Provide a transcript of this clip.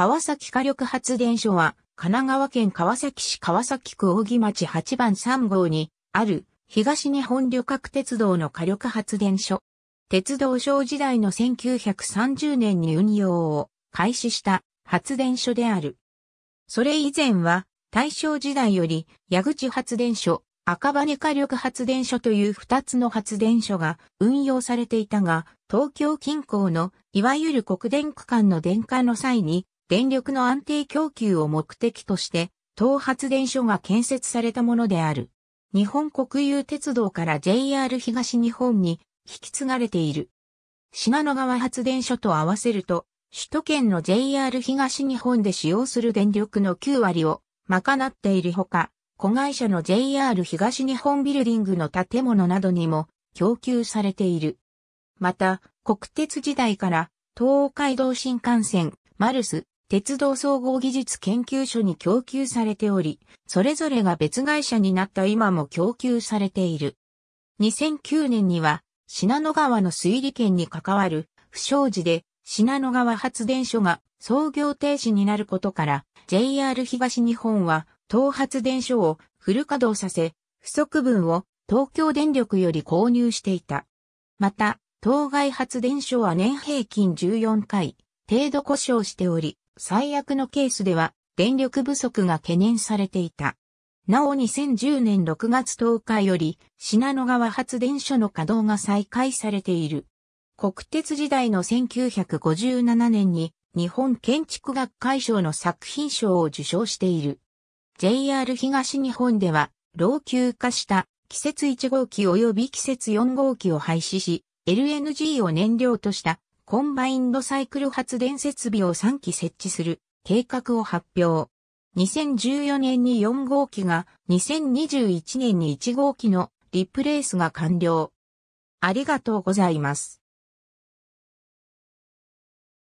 川崎火力発電所は、神奈川県川崎市川崎区木町8番3号にある東日本旅客鉄道の火力発電所。鉄道省時代の1930年に運用を開始した発電所である。それ以前は大正時代より矢口発電所、赤羽火力発電所という2つの発電所が運用されていたが、東京近郊のいわゆる国電区間の電化の際に電力の安定供給を目的として、東発電所が建設されたものである。日本国有鉄道から JR 東日本に引き継がれている。品野川発電所と合わせると、首都圏の JR 東日本で使用する電力の9割を賄っているほか、子会社の JR 東日本ビルディングの建物などにも供給されている。また、国鉄時代から東海道新幹線、マルス、鉄道総合技術研究所に供給されており、それぞれが別会社になった今も供給されている。2009年には、品野川の水利権に関わる不祥事で、品野川発電所が操業停止になることから、JR 東日本は、東発電所をフル稼働させ、不足分を東京電力より購入していた。また、当該発電所は年平均14回程度故障しており、最悪のケースでは電力不足が懸念されていた。なお2010年6月10日より、品野川発電所の稼働が再開されている。国鉄時代の1957年に、日本建築学会賞の作品賞を受賞している。JR 東日本では、老朽化した季節1号機及び季節4号機を廃止し、LNG を燃料としたコンバインドサイクル発電設備を3基設置する計画を発表。2014年に4号機が2021年に1号機のリプレイスが完了。ありがとうございます。